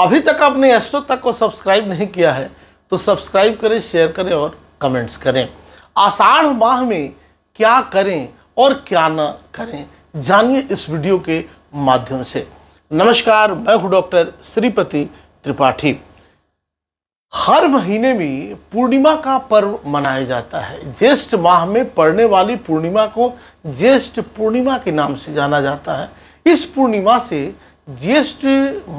अभी तक आपने एस्ट्रो तक को सब्सक्राइब नहीं किया है तो सब्सक्राइब करें शेयर करें और कमेंट्स करें आषाढ़ माह में क्या करें और क्या ना करें जानिए इस वीडियो के माध्यम से नमस्कार मैं हूँ डॉक्टर श्रीपति त्रिपाठी हर महीने में पूर्णिमा का पर्व मनाया जाता है ज्येष्ठ माह में पड़ने वाली पूर्णिमा को ज्येष्ठ पूर्णिमा के नाम से जाना जाता है इस पूर्णिमा से ज्येष्ठ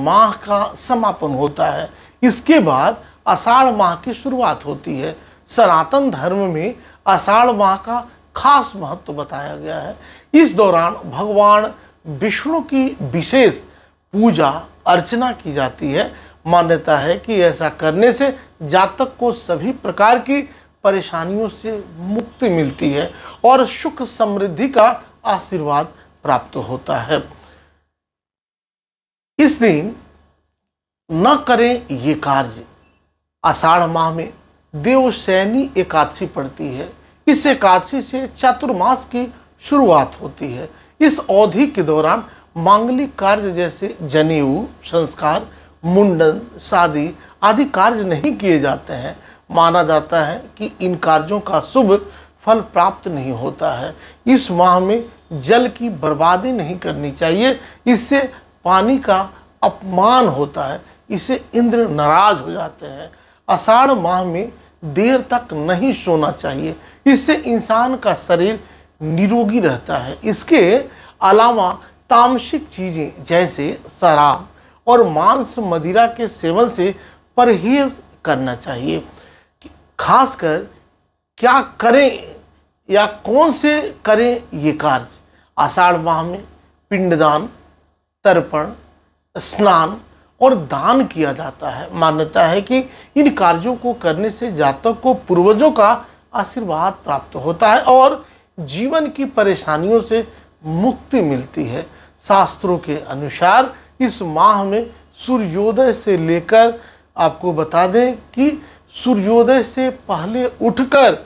माह का समापन होता है इसके बाद आषाढ़ माह की शुरुआत होती है सनातन धर्म में आषाढ़ माह का खास महत्व बताया गया है इस दौरान भगवान विष्णु की विशेष पूजा अर्चना की जाती है मान्यता है कि ऐसा करने से जातक को सभी प्रकार की परेशानियों से मुक्ति मिलती है और सुख समृद्धि का आशीर्वाद प्राप्त होता है जिस दिन न करें ये कार्य आषाढ़ माह में देवसैनी एकादशी पड़ती है इस एकादशी से चातुर्मास की शुरुआत होती है इस अवधि के दौरान मांगलिक कार्य जैसे जनेऊ संस्कार मुंडन शादी आदि कार्य नहीं किए जाते हैं माना जाता है कि इन कार्यों का शुभ फल प्राप्त नहीं होता है इस माह में जल की बर्बादी नहीं करनी चाहिए इससे पानी का अपमान होता है इसे इंद्र नाराज हो जाते हैं आषाढ़ माह में देर तक नहीं सोना चाहिए इससे इंसान का शरीर निरोगी रहता है इसके अलावा तामसिक चीज़ें जैसे शराब और मांस मदिरा के सेवन से परहेज करना चाहिए खासकर क्या करें या कौन से करें ये कार्य आषाढ़ माह में पिंडदान तर्पण स्नान और दान किया जाता है मान्यता है कि इन कार्यों को करने से जातक को पूर्वजों का आशीर्वाद प्राप्त होता है और जीवन की परेशानियों से मुक्ति मिलती है शास्त्रों के अनुसार इस माह में सूर्योदय से लेकर आपको बता दें कि सूर्योदय से पहले उठकर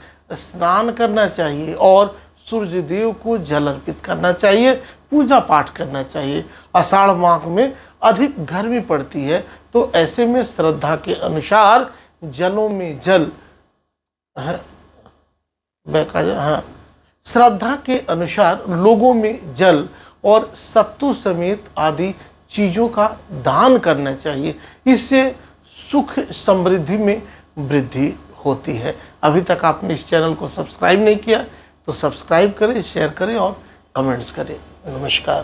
स्नान करना चाहिए और सूर्य देव को जल अर्पित करना चाहिए पूजा पाठ करना चाहिए आषाढ़ माह में अधिक गर्मी पड़ती है तो ऐसे में श्रद्धा के अनुसार जलों में जल हाँ, हाँ श्रद्धा के अनुसार लोगों में जल और सत्तु समेत आदि चीज़ों का दान करना चाहिए इससे सुख समृद्धि में वृद्धि होती है अभी तक आपने इस चैनल को सब्सक्राइब नहीं किया तो सब्सक्राइब करें शेयर करें और कमेंट्स करें नमस्कार